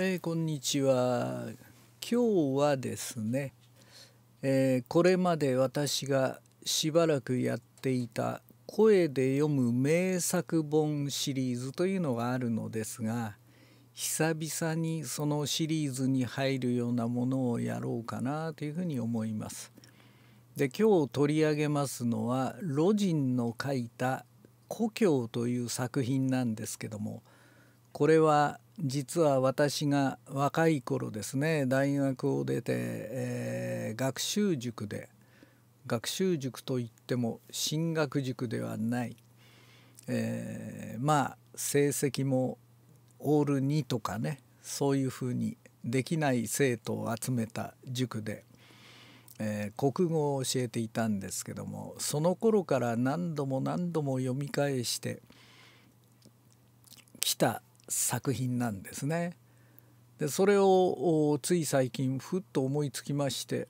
えー、こんにちは今日はですね、えー、これまで私がしばらくやっていた声で読む名作本シリーズというのがあるのですが久々にそのシリーズに入るようなものをやろうかなというふうに思います。で今日取り上げますのは魯迅の書いた「故郷」という作品なんですけどもこれは実は私が若い頃ですね大学を出て、えー、学習塾で学習塾といっても進学塾ではない、えー、まあ成績もオール2とかねそういうふうにできない生徒を集めた塾で、えー、国語を教えていたんですけどもその頃から何度も何度も読み返してきた作品なんですね。でそれをつい最近ふっと思いつきまして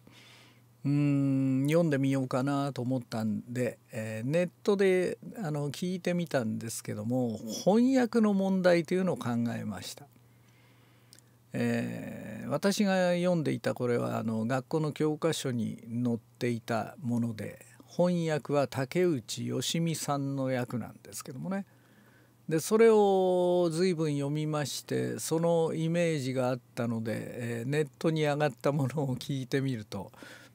うん読んでみようかなと思ったんで、えー、ネットであの聞いてみたんですけども翻訳の問題というのを考えました。えー、私が読んでいたこれはあの学校の教科書に載っていたもので翻訳は竹内好美さんの役なんですけどもね。でそれを随分読みましてそのイメージがあったので、えー、ネットに上がったものを聞いてみると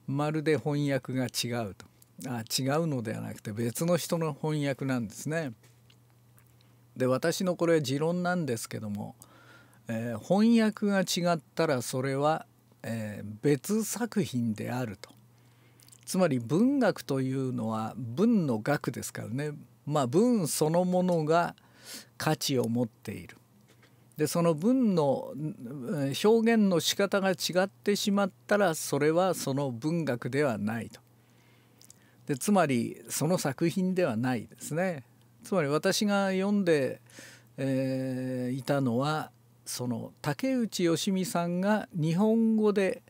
まるで翻訳が違うとあ違うのではなくて別の人の翻訳なんですね。で私のこれ持論なんですけども、えー、翻訳が違ったらそれは、えー、別作品であると。つまり文学というのは文の学ですからねまあ文そのものが価値を持っている。でその文の表現の仕方が違ってしまったらそれはその文学ではないと。でつまりその作品ではないですね。つまり私が読んで、えー、いたのはその竹内義美さんが日本語で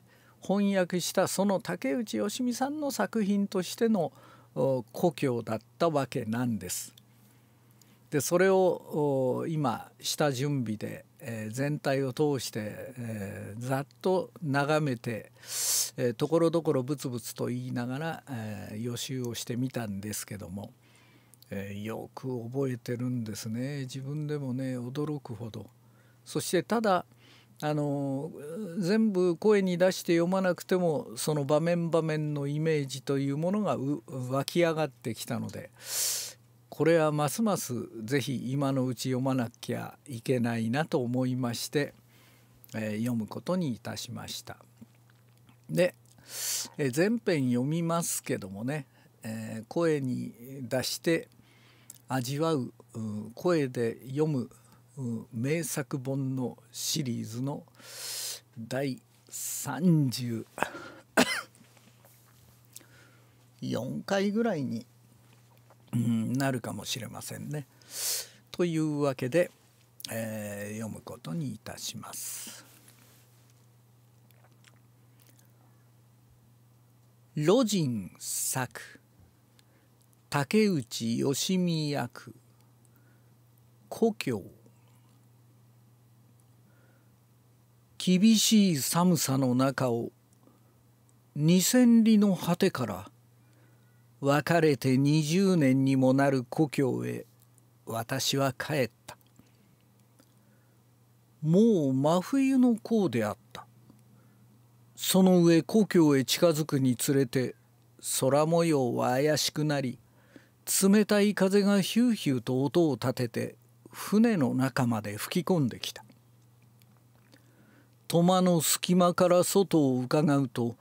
翻訳したその竹内義美さんの作品としての故郷だったわけなんです。でそれを今下準備で、えー、全体を通して、えー、ざっと眺めて、えところどころブツブツと言いながら、えー、予習をしてみたんですけども、えー、よく覚えてるんですね自分でもね驚くほど。そしてただあの全部声に出して読まなくてもその場面場面のイメージというものが湧き上がってきたのでこれはますます是非今のうち読まなきゃいけないなと思いまして、えー、読むことにいたしました。で、えー、前編読みますけどもね、えー、声に出して味わう声で読む名作本のシリーズの第30 4 回ぐらいになるかもしれませんね。というわけで、えー、読むことにいたします。路人作竹内義美役故郷厳しい寒さの中を二千里の果てから別れて20年にもなる故郷へ私は帰ったもう真冬の甲であったその上故郷へ近づくにつれて空模様は怪しくなり冷たい風がヒューヒューと音を立てて船の中まで吹き込んできた戸間の隙間から外をうかがうと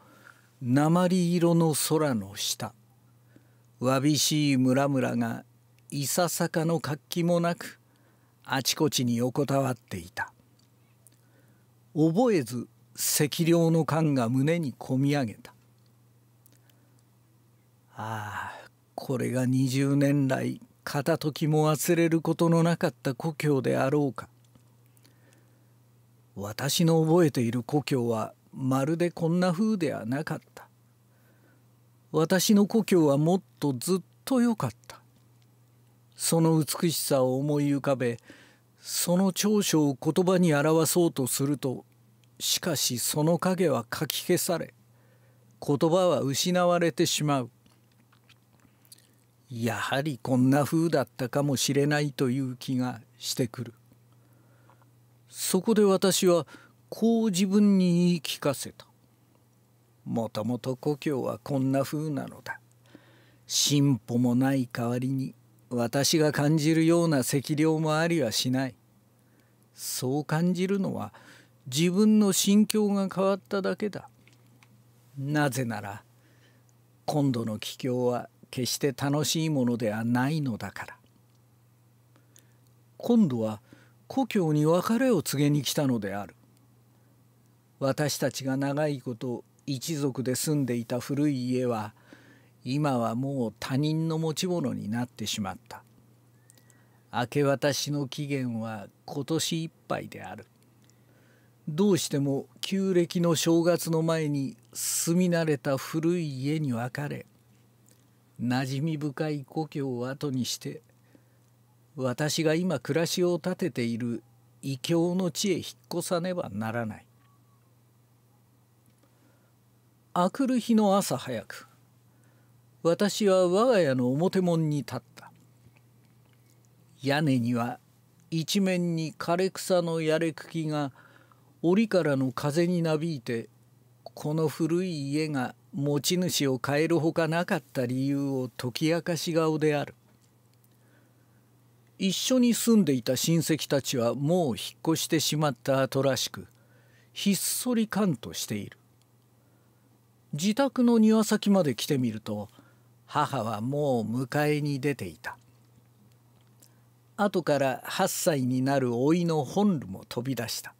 鉛色の空の下わびしい村々がいささかの活気もなくあちこちに横たわっていた覚えず赤涼の感が胸にこみ上げたああこれが20年来片時も忘れることのなかった故郷であろうか私の覚えている故郷はまるでこんな風ではなかった私の故郷はもっとずっと良かったその美しさを思い浮かべその長所を言葉に表そうとするとしかしその影はかき消され言葉は失われてしまうやはりこんな風だったかもしれないという気がしてくるそこで私はこう自分に言い聞かせたもともと故郷はこんな風なのだ進歩もない代わりに私が感じるような赤量もありはしないそう感じるのは自分の心境が変わっただけだなぜなら今度の帰郷は決して楽しいものではないのだから今度は故郷に別れを告げに来たのである私たちが長いこと一族で住んでいた古い家は今はもう他人の持ち物になってしまった明け渡しの期限は今年いっぱいであるどうしても旧暦の正月の前に住み慣れた古い家に別れ馴染み深い故郷を後にして私が今暮らしを立てている異郷の地へ引っ越さねばならない明くる日の朝早く私は我が家の表門に立った屋根には一面に枯れ草のやれ茎が檻からの風になびいてこの古い家が持ち主を変えるほかなかった理由を解き明かし顔である一緒に住んでいた親戚たちはもう引っ越してしまった後らしくひっそりかんとしている自宅の庭先まで来てみると母はもう迎えに出ていた後から8歳になる甥の本ルも飛び出した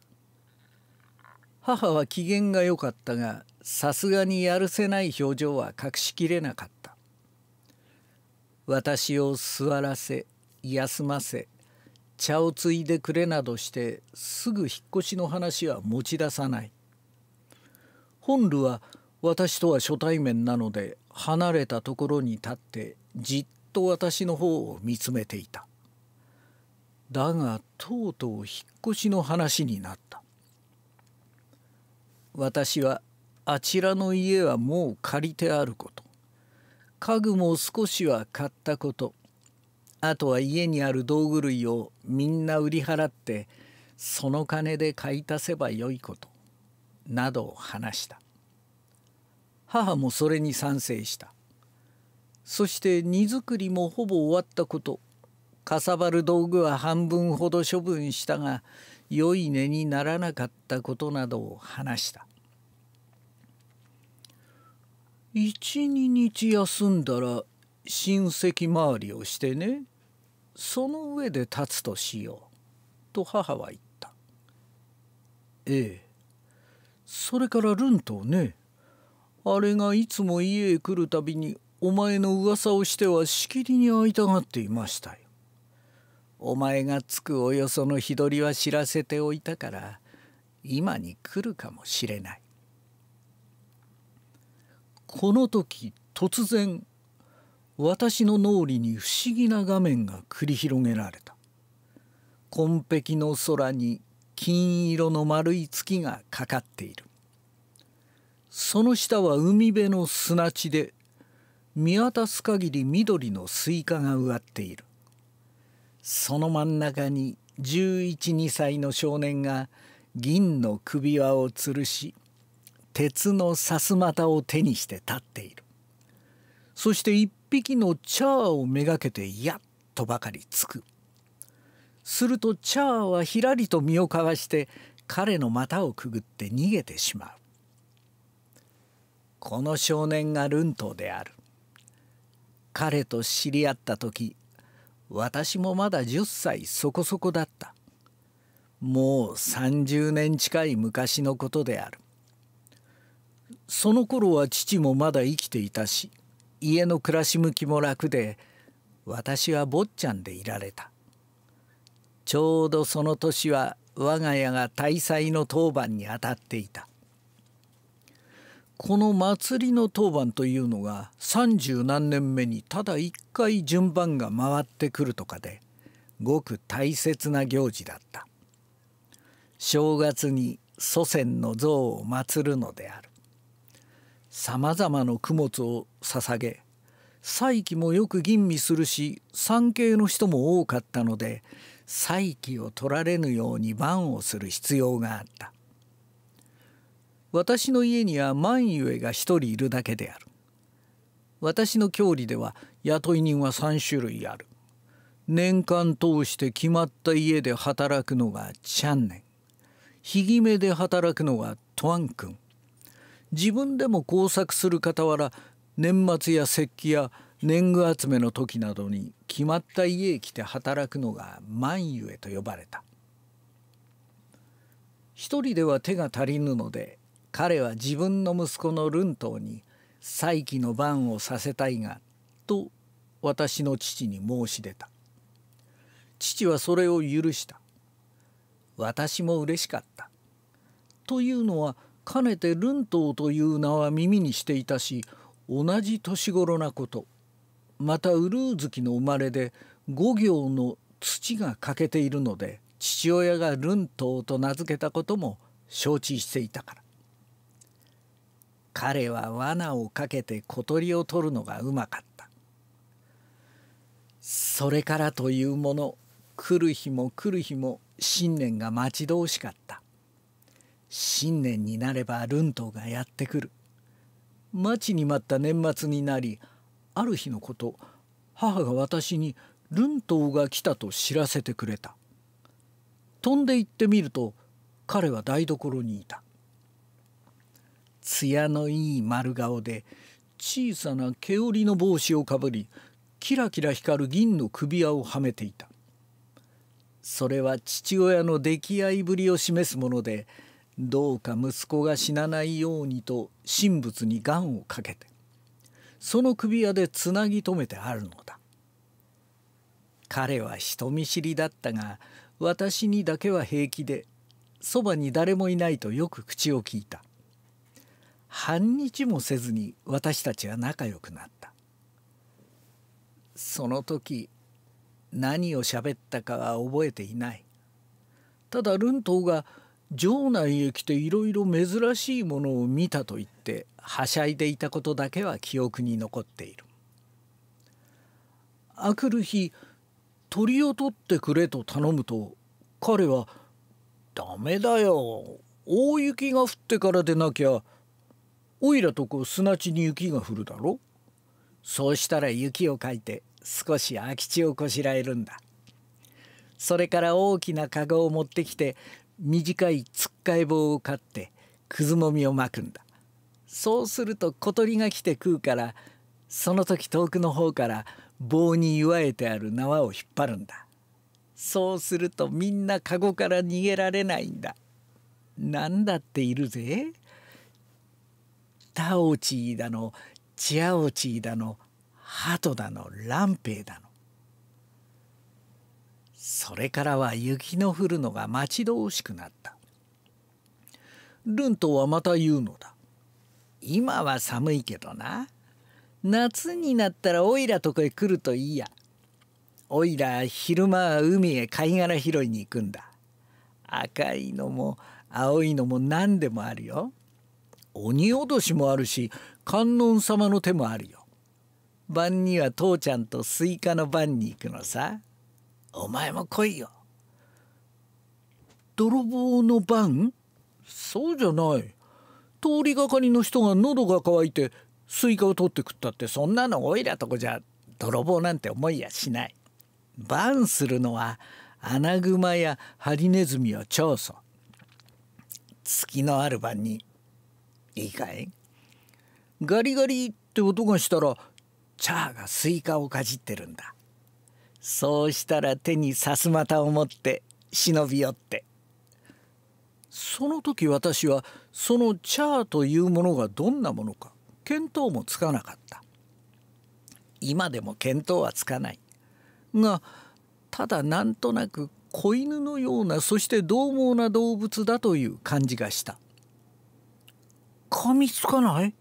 母は機嫌が良かったがさすがにやるせない表情は隠しきれなかった私を座らせ休ませ茶をついでくれなどしてすぐ引っ越しの話は持ち出さない本ルは「私とは初対面なので離れたところに立ってじっと私の方を見つめていただがとうとう引っ越しの話になった私はあちらの家はもう借りてあること家具も少しは買ったことあとは家にある道具類をみんな売り払ってその金で買い足せばよいことなどを話した母もそれに賛成したそして荷造りもほぼ終わったことかさばる道具は半分ほど処分したが良い値にならなかったことなどを話した12日休んだら親戚回りをしてねその上で立つとしよう」と母は言った「ええそれからルントをねあれがいつも家へ来るたびにお前の噂をしてはしきりに会いたがっていましたよ。お前がつくおよその日取りは知らせておいたから今に来るかもしれない。この時突然私の脳裏に不思議な画面が繰り広げられた。紺碧の空に金色の丸い月がかかっている。その下は海辺の砂地で見渡す限り緑のスイカが植わっているその真ん中に1 1 2歳の少年が銀の首輪を吊るし鉄のさすまたを手にして立っているそして一匹のチャーをめがけてやっとばかりつくするとチャーはひらりと身をかわして彼の股をくぐって逃げてしまうこの少年がルントである彼と知り合った時私もまだ10歳そこそこだったもう30年近い昔のことであるその頃は父もまだ生きていたし家の暮らし向きも楽で私は坊ちゃんでいられたちょうどその年は我が家が大祭の当番にあたっていたこの祭りの当番というのが三十何年目にただ一回順番が回ってくるとかでごく大切な行事だった正月に祖先の像を祀るのであるさまざまの供物を捧げ祭起もよく吟味するし参詣の人も多かったので祭起を取られぬように番をする必要があった私の家には万ゆえが一人いるだけである。私の郷里では雇い人は3種類ある。年間通して決まった家で働くのがチャンネン。ひぎめで働くのがトワン君。自分でも工作する傍ら年末や節気や年貢集めの時などに決まった家へ来て働くのが万ゆえと呼ばれた。一人では手が足りぬので彼は自分の息子のルントーに再起の番をさせたいがと私の父に申し出た父はそれを許した私も嬉しかったというのはかねてルントーという名は耳にしていたし同じ年頃なことまたウルー月の生まれで五行の土が欠けているので父親がルントーと名付けたことも承知していたから彼は罠をかけて小鳥を取るのがうまかったそれからというもの来る日も来る日も新年が待ち遠しかった新年になればルントがやってくる待ちに待った年末になりある日のこと母が私にルントが来たと知らせてくれた飛んで行ってみると彼は台所にいた艶のいい丸顔で小さな毛織の帽子をかぶりキラキラ光る銀の首輪をはめていたそれは父親の溺愛ぶりを示すものでどうか息子が死なないようにと神仏に願をかけてその首輪でつなぎ止めてあるのだ彼は人見知りだったが私にだけは平気でそばに誰もいないとよく口を聞いた半日もせずに私たちは仲良くなったその時何を喋ったかは覚えていないただルントウが城内へ来ていろいろ珍しいものを見たと言ってはしゃいでいたことだけは記憶に残っているあくる日鳥を取ってくれと頼むと彼は「ダメだよ大雪が降ってからでなきゃおいらとこ砂地に雪が降るだろそうしたら雪をかいて少し空き地をこしらえるんだそれから大きな籠を持ってきて短いつっかえ棒を買ってくずもみをまくんだそうすると小鳥が来て食うからその時遠くの方から棒に祝えてある縄を引っ張るんだそうするとみんな籠から逃げられないんだなんだっているぜ。タオチーだのチアオチーだのハトだのランペイだのそれからは雪の降るのが待ち遠しくなったルントはまた言うのだ今は寒いけどな夏になったらおいらとこへ来るといいやおいら昼間は海へ貝殻拾いに行くんだ赤いのも青いのも何でもあるよ鬼おどしもあるし観音様の手もあるよ。晩には父ちゃんとスイカの晩に行くのさ。お前も来いよ。泥棒の晩そうじゃない。通りがかりの人が喉が渇いてスイカを取って食ったってそんなのおいらとこじゃ泥棒なんて思いやしない。晩するのはアナグマやハリネズミやチョウソ月のある晩にいいかいガリガリって音がしたらチャーがスイカをかじってるんだそうしたら手にさすまたを持って忍び寄ってその時私はそのチャーというものがどんなものか見当もつかなかった今でも見当はつかないがただなんとなく子犬のようなそして獰猛な動物だという感じがした噛みつかない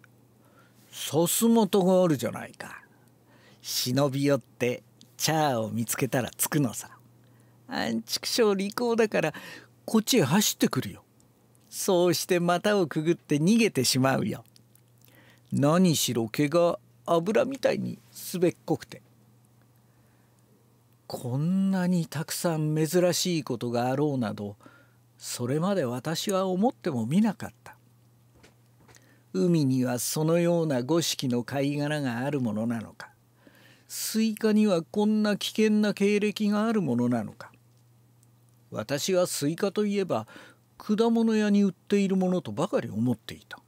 さすまたがあるじゃないか忍び寄ってチャーを見つけたらつくのさあんちくしょう利口だからこっちへ走ってくるよそうして股をくぐって逃げてしまうよ何しろ毛が油みたいにすべっこくてこんなにたくさん珍しいことがあろうなどそれまで私は思ってもみなかった海にはそのような五色の貝殻があるものなのかスイカにはこんな危険な経歴があるものなのか私はスイカといえば果物屋に売っているものとばかり思っていた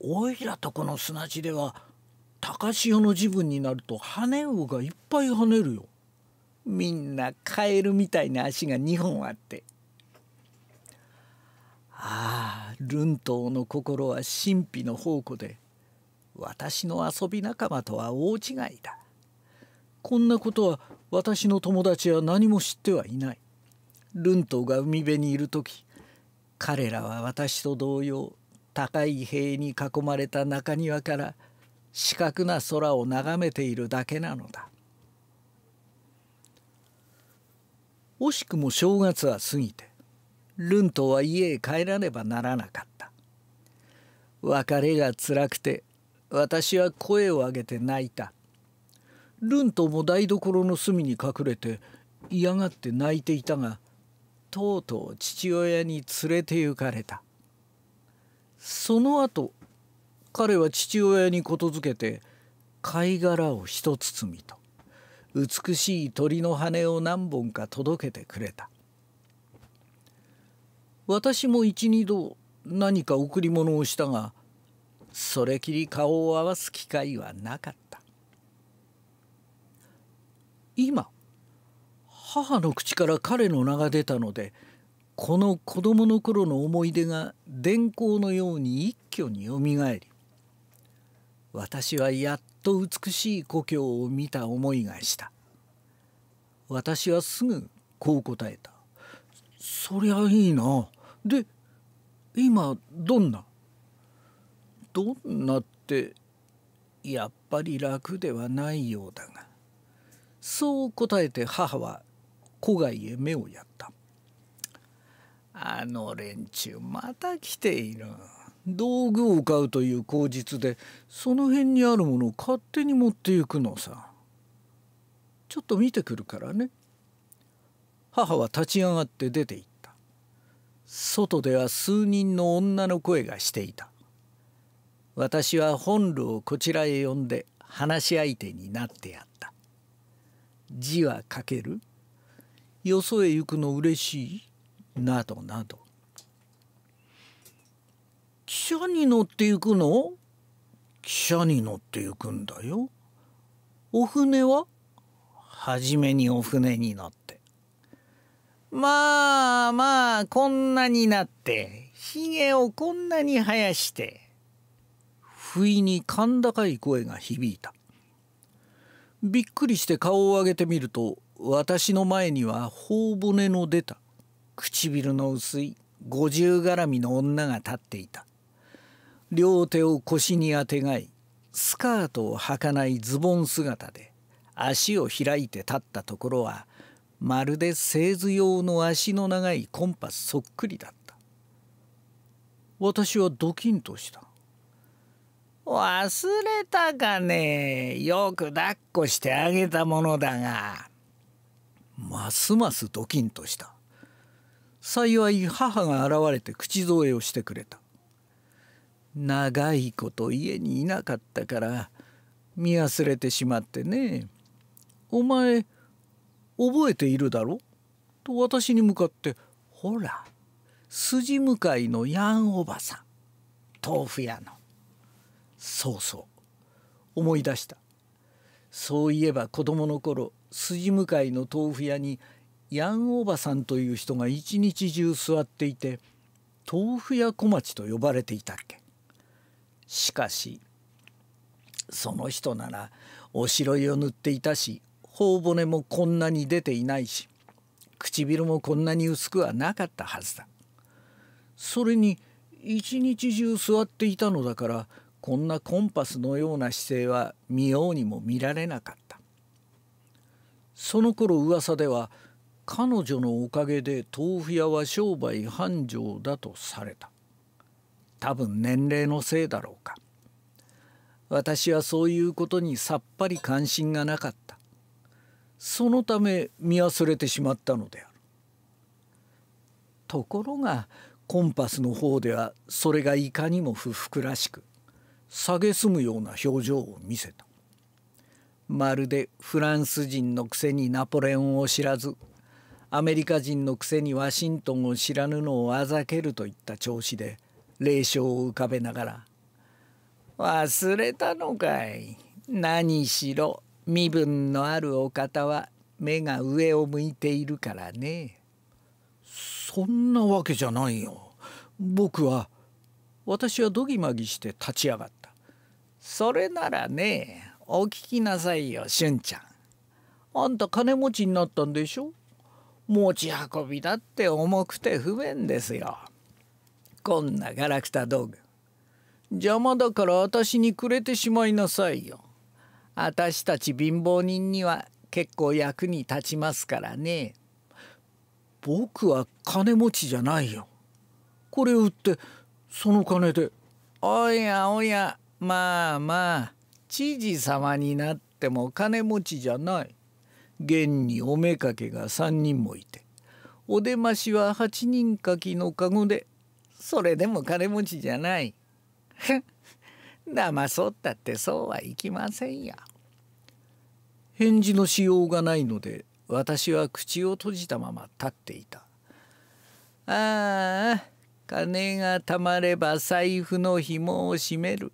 おいらとこの砂地では高潮の時分になると羽魚がいっぱい跳ねるよみんなカエルみたいな足が2本あってああルウの心は神秘の宝庫で私の遊び仲間とは大違いだこんなことは私の友達は何も知ってはいないルントウが海辺にいる時彼らは私と同様高い塀に囲まれた中庭から四角な空を眺めているだけなのだ惜しくも正月は過ぎてルンとは家へ帰らねばならなかった別れが辛くて私は声を上げて泣いたルンとも台所の隅に隠れて嫌がって泣いていたがとうとう父親に連れて行かれたその後彼は父親にことづけて貝殻を一包みと美しい鳥の羽を何本か届けてくれた私も一二度何か贈り物をしたがそれきり顔を合わす機会はなかった今母の口から彼の名が出たのでこの子供の頃の思い出が電光のように一挙によみがえり私はやっと美しい故郷を見た思いがした私はすぐこう答えた「そりゃいいなで今どんなどんなってやっぱり楽ではないようだがそう答えて母は戸外へ目をやったあの連中また来ている道具を買うという口実でその辺にあるものを勝手に持っていくのさちょっと見てくるからね母は立ち上がって出て行った外では数人の女の声がしていた私は本炉をこちらへ呼んで話し相手になってやった字は書けるよそへ行くの嬉しいなどなど汽車に乗って行くの汽車に乗って行くんだよお船ははじめにお船に乗ってまあまあこんなになってひげをこんなに生やして不意に甲高い声が響いたびっくりして顔を上げてみると私の前には頬骨の出た唇の薄い五十絡みの女が立っていた両手を腰にあてがいスカートを履かないズボン姿で足を開いて立ったところはまるで製図用の足の長いコンパスそっくりだった私はドキンとした忘れたかねよく抱っこしてあげたものだがますますドキンとした幸い母が現れて口添えをしてくれた長いこと家にいなかったから見忘れてしまってねお前覚えているだろ?」と私に向かって「ほら筋向かいのやんおばさん豆腐屋の」そうそう思い出したそういえば子供の頃筋向かいの豆腐屋にヤンおばさんという人が一日中座っていて豆腐屋小町と呼ばれていたっけしかしその人ならおしろいを塗っていたし頬骨もこんなに出ていないし唇もこんなに薄くはなかったはずだそれに一日中座っていたのだからこんなコンパスのような姿勢は見ようにも見られなかったその頃噂では彼女のおかげで豆腐屋は商売繁盛だとされた多分年齢のせいだろうか私はそういうことにさっぱり関心がなかったそのため見忘れてしまったのであるところがコンパスの方ではそれがいかにも不服らしく蔑むような表情を見せたまるでフランス人のくせにナポレオンを知らずアメリカ人のくせにワシントンを知らぬのをあざけるといった調子で霊笑を浮かべながら「忘れたのかい何しろ身分のあるお方は目が上を向いているからねそんなわけじゃないよ僕は私はどぎまぎして立ち上がったそれならねお聞きなさいよしゅんちゃんあんた金持ちになったんでしょ持ち運びだって重くて不便ですよこんなガラクタ道具邪魔だから私にくれてしまいなさいよ私たち貧乏人には結構役に立ちますからね。僕は金持ちじゃないよ。これ売ってその金で。おやおやまあまあ知事様になっても金持ちじゃない。現におめかけが3人もいてお出ましは8人かきのかごでそれでも金持ちじゃない。騙そうったってそうはいきませんや。返事のしようがないので私は口を閉じたまま立っていた。ああ金がたまれば財布の紐を締める。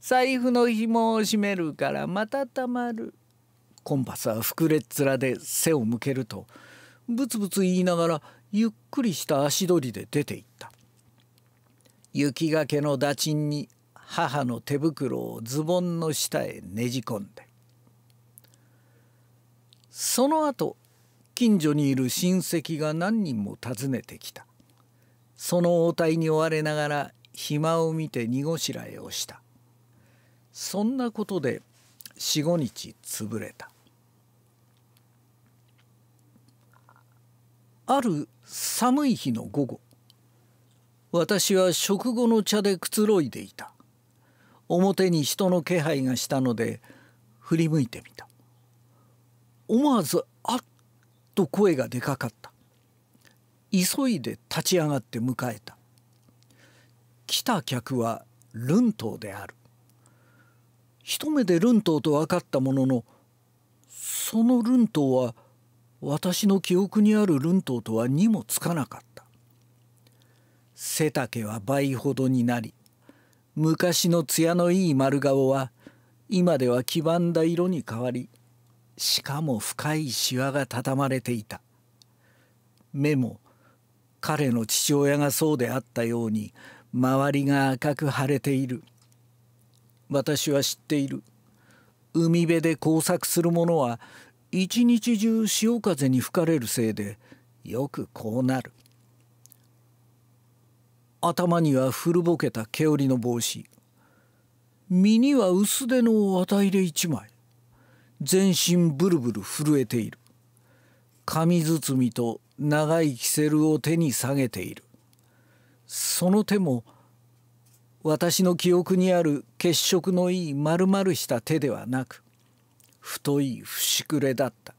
財布の紐を締めるからまたたまる。コンパスは膨れっ面で背を向けるとブツブツ言いながらゆっくりした足取りで出ていった。雪がけの打賃に母の手袋をズボンの下へねじ込んでその後近所にいる親戚が何人も訪ねてきたその応対に追われながら暇を見て荷ごしらえをしたそんなことで45日潰れたある寒い日の午後私は食後の茶でくつろいでいた表に人の気配がしたので振り向いてみた思わず「あっ!」と声がでかかった急いで立ち上がって迎えた来た客はルントーである一目でルントーと分かったもののそのルントーは私の記憶にあるルントーとはにもつかなかった背丈は倍ほどになり昔の艶のいい丸顔は今では黄ばんだ色に変わりしかも深いしわがたたまれていた目も彼の父親がそうであったように周りが赤く腫れている私は知っている海辺で工作する者は一日中潮風に吹かれるせいでよくこうなる頭には古ぼけた毛織の帽子身には薄手の綿入れ一枚全身ブルブル震えている紙包みと長いキセルを手に下げているその手も私の記憶にある血色のいい丸々した手ではなく太い節くれだった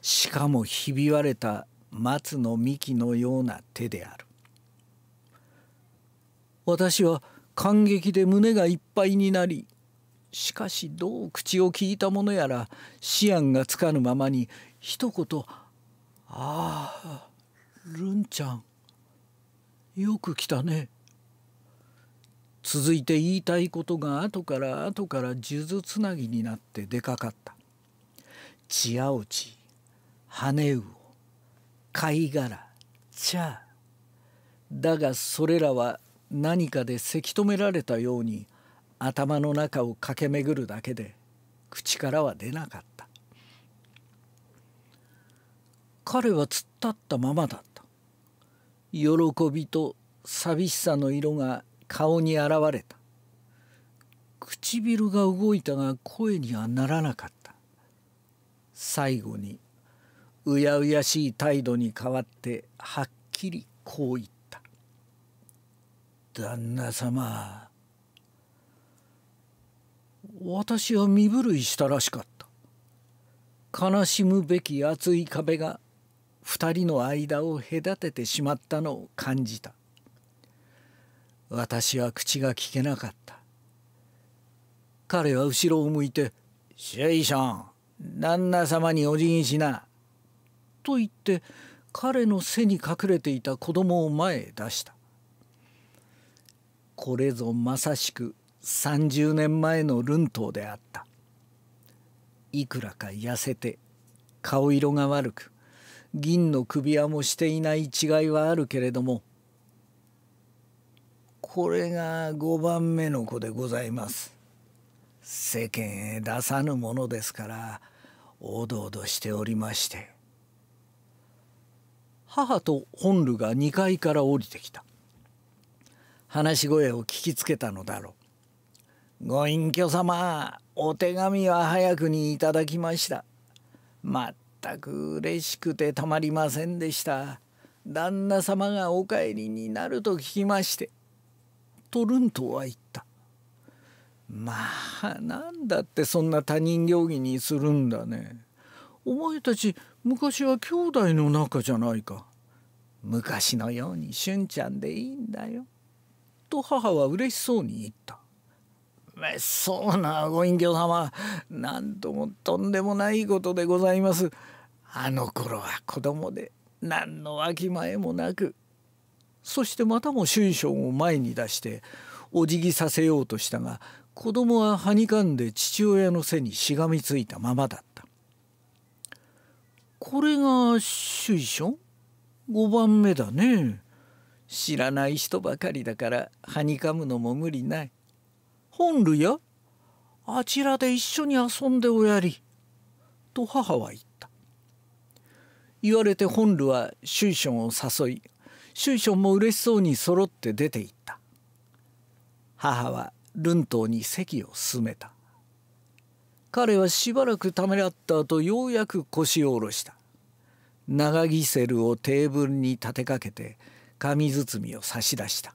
しかもひび割れた松の幹のような手である私は感激で胸がいっぱいになりしかしどう口をきいたものやら思案がつかぬままに一言「ああるんちゃんよく来たね」続いて言いたいことが後から後から数珠つなぎになって出かかった「ちあおち」「羽魚」「貝殻」「ちゃ」だがそれらは何かでせき止められたように頭の中を駆け巡るだけで口からは出なかった彼は突っ立ったままだった喜びと寂しさの色が顔に現れた唇が動いたが声にはならなかった最後にうやうやしい態度に変わってはっきりこう言った旦那様私は身震いしたらしかった悲しむべき厚い壁が二人の間を隔ててしまったのを感じた私は口が聞けなかった彼は後ろを向いて「シイション旦那様にお辞儀しな」と言って彼の背に隠れていた子供を前へ出したこれぞまさしく30年前のルン島であったいくらか痩せて顔色が悪く銀の首輪もしていない違いはあるけれどもこれが5番目の子でございます世間へ出さぬものですからおどおどしておりまして母と本ルが2階から降りてきた話し声を聞きつけたのだろう。ご隠居様お手紙は早くにいただきました。まったく嬉しくてたまりませんでした。旦那様がお帰りになると聞きまして。とルントは言った。まあなんだってそんな他人行儀にするんだね。お前たち昔は兄弟の仲じゃないか。昔のようにしゅんちゃんでいいんだよ。と母は嬉しそうに言った。めそうなご隠居様なんともとんでもないことでございます。あの頃は子供で何のわきまえもなく。そしてまたも春春を前に出してお辞儀させようとしたが子供ははにかんで父親の背にしがみついたままだった。これが春春5番目だね。知らない人ばかりだからはにかむのも無理ない。本類やあちらで一緒に遊んでおやり」と母は言った言われて本ルはシュションを誘いシュションも嬉しそうに揃って出て行った母はルン島に席を進めた彼はしばらくためらった後ようやく腰を下ろした長ギセルをテーブルに立てかけて紙包みを差し出した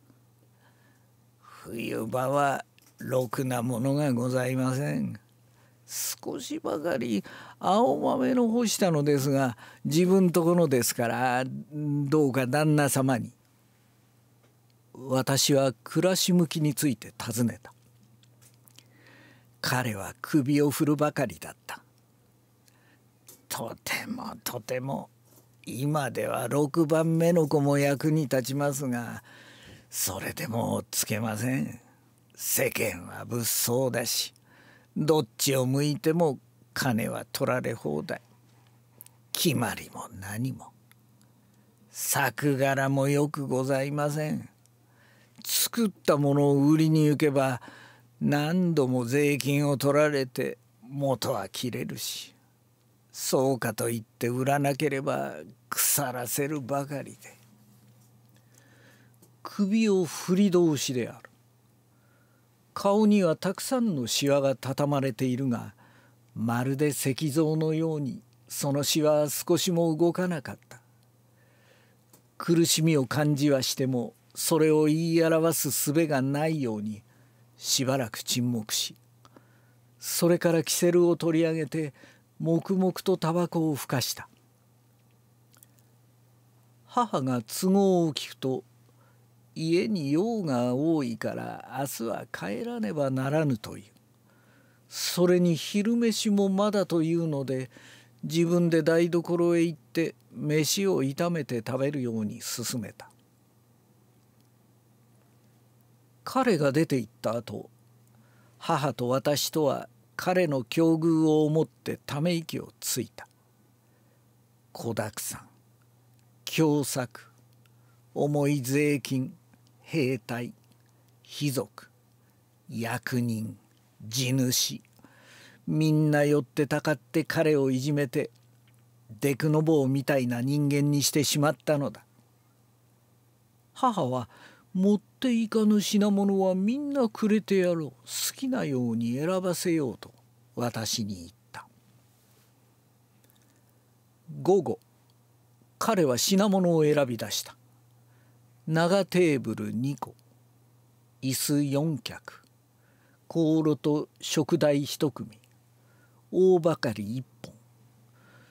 冬場はろくなものがございません少しばかり青豆の干したのですが自分とこのですからどうか旦那様に私は暮らし向きについて尋ねた彼は首を振るばかりだったとてもとても今では6番目の子も役に立ちますがそれでもつけません世間は物騒だしどっちを向いても金は取られ放題決まりも何も作柄もよくございません作ったものを売りに行けば何度も税金を取られて元は切れるしそうかと言って売らなければ腐らせるばかりで首を振り通しである顔にはたくさんのしわが畳まれているがまるで石像のようにそのしわは少しも動かなかった苦しみを感じはしてもそれを言い表す術がないようにしばらく沈黙しそれからキセルを取り上げて黙々とタバコをふかした母が都合を聞くと家に用が多いから明日は帰らねばならぬというそれに昼飯もまだというので自分で台所へ行って飯を炒めて食べるように勧めた彼が出て行った後母と私とは彼の境遇を思ってため息をついた子だくさん凶作重い税金兵隊貴族役人地主みんな寄ってたかって彼をいじめてデクノボウみたいな人間にしてしまったのだ母は持っていかぬ品物はみんなくれてやろう好きなように選ばせようと私に言った午後彼は品物を選び出した長テーブル2個椅子4脚香炉と食台1組大ばかり1本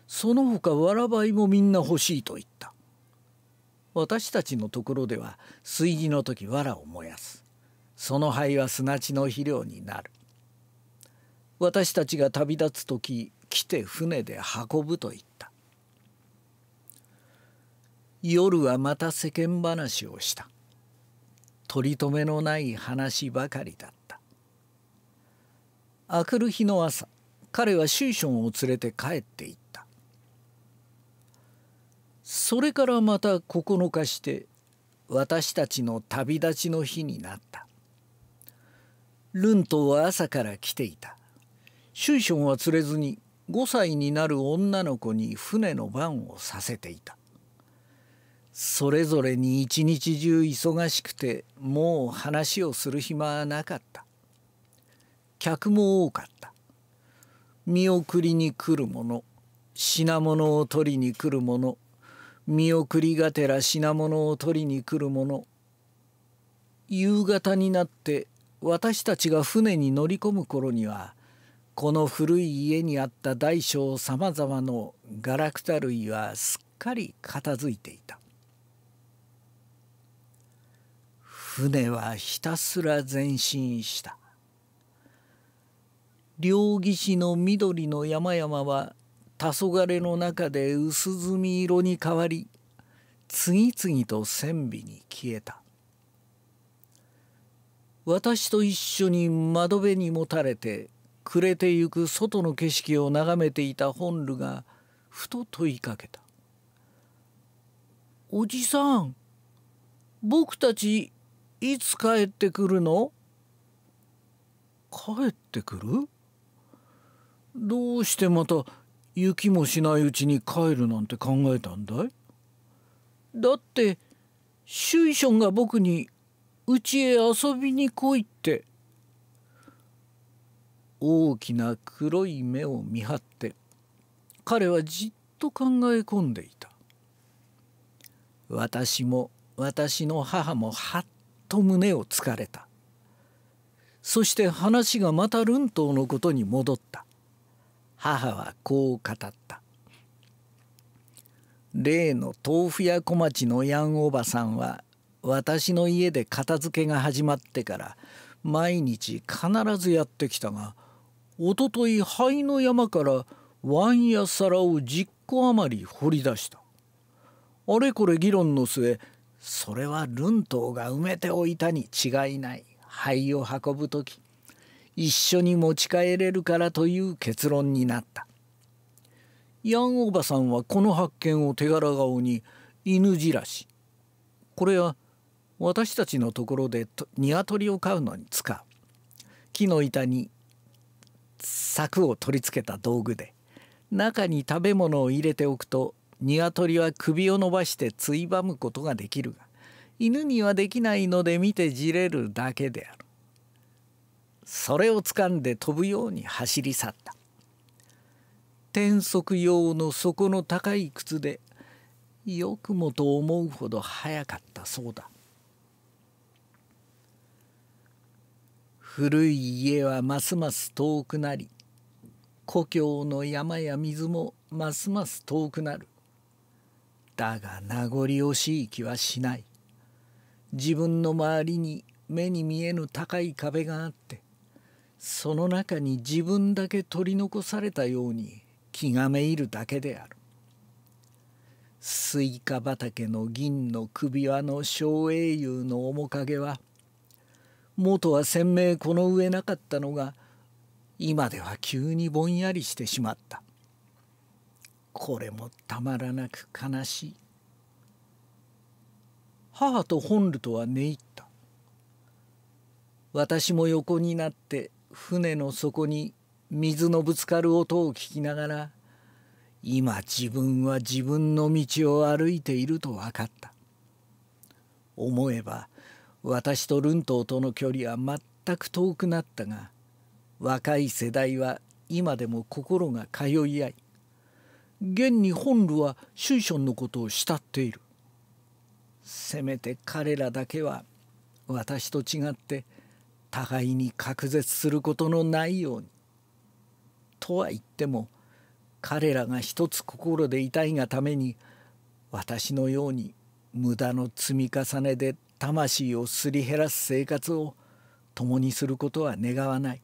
その他わらばいもみんな欲しいと言った私たちのところでは炊事の時藁を燃やすその灰は砂地の肥料になる私たちが旅立つ時来て船で運ぶと言った夜はまた世間話をした取り留めのない話ばかりだった明くる日の朝彼はシューションを連れて帰っていったそれからまた9日して私たちの旅立ちの日になったルントは朝から来ていたシュイションは連れずに5歳になる女の子に船の番をさせていたそれぞれに一日中忙しくてもう話をする暇はなかった客も多かった見送りに来る者品物を取りに来る者見送りがてら品物を取りに来る者夕方になって私たちが船に乗り込む頃にはこの古い家にあった大小さまざまのガラクタ類はすっかり片付いていた船はひたすら前進した両岸の緑の山々は黄昏の中で薄墨色に変わり次々と線尾に消えた私と一緒に窓辺にもたれて暮れてゆく外の景色を眺めていた本ルがふと問いかけた「おじさん僕たちいつ帰ってくるの?」。帰ってくるどうしてまた雪もしないうちに帰るなんて考えたんだいだってシュイションが僕にうちへ遊びに来いって大きな黒い目を見張って彼はじっと考え込んでいた私も私の母もはっと胸をつかれたそして話がまたルン島のことに戻った母はこう語った例の豆腐屋小町のやんおばさんは私の家で片付けが始まってから毎日必ずやってきたがおととい灰の山からンや皿を10個余り掘り出したあれこれ議論の末それはルントウが埋めておいたに違いない灰を運ぶ時一緒に持ち帰れるからという結論になったヤンおばさんはこの発見を手柄顔に犬じらしこれは私たちのところで鶏を飼うのに使う木の板に柵を取り付けた道具で中に食べ物を入れておくと鶏は首を伸ばしてついばむことができるが犬にはできないので見てじれるだけである。それを掴んで飛ぶように走り去った天足用の底の高い靴でよくもと思うほど速かったそうだ古い家はますます遠くなり故郷の山や水もますます遠くなるだが名残惜しい気はしない自分の周りに目に見えぬ高い壁があってその中に自分だけ取り残されたように気がめいるだけであるスイカ畑の銀の首輪の小英雄の面影は元は鮮明この上なかったのが今では急にぼんやりしてしまったこれもたまらなく悲しい母と本ルとは寝入った私も横になって船の底に水のぶつかる音を聞きながら今自分は自分の道を歩いていると分かった思えば私とルントーとの距離は全く遠くなったが若い世代は今でも心が通い合い現に本ルはシュイションのことを慕っているせめて彼らだけは私と違って「互いに隔絶することのないようにとは言っても彼らが一つ心でいたいがために私のように無駄の積み重ねで魂をすり減らす生活を共にすることは願わない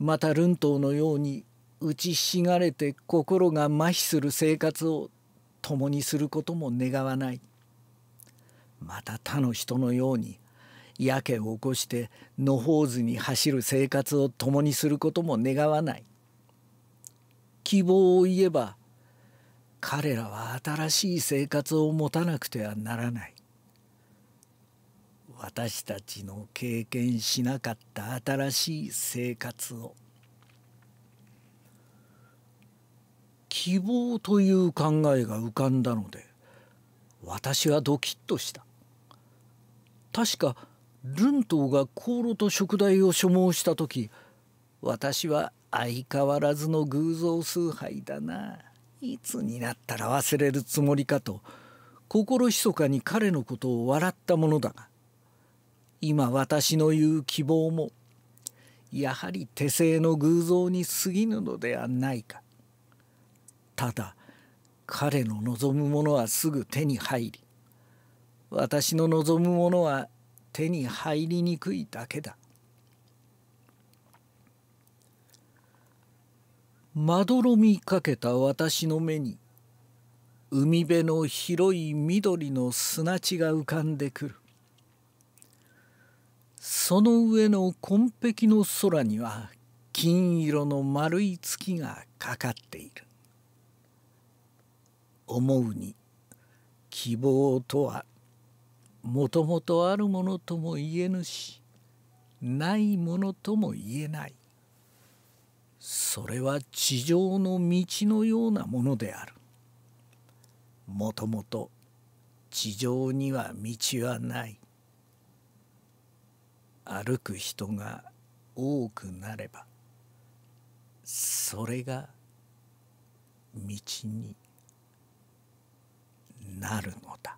またルントのように打ちひしがれて心が麻痺する生活を共にすることも願わないまた他の人のようにやけを起こして野放図に走る生活を共にすることも願わない希望を言えば彼らは新しい生活を持たなくてはならない私たちの経験しなかった新しい生活を希望という考えが浮かんだので私はドキッとした確かルントが香炉と食材を所望した時私は相変わらずの偶像崇拝だないつになったら忘れるつもりかと心密かに彼のことを笑ったものだが今私の言う希望もやはり手製の偶像に過ぎぬのではないかただ彼の望むものはすぐ手に入り私の望むものは手に入りにくいだけだまどろみかけた私の目に海辺の広い緑の砂地が浮かんでくるその上の紺碧の空には金色の丸い月がかかっている思うに希望とはもともとあるものとも言えぬしないものとも言えないそれは地上の道のようなものであるもともと地上には道はない歩く人が多くなればそれが道になるのだ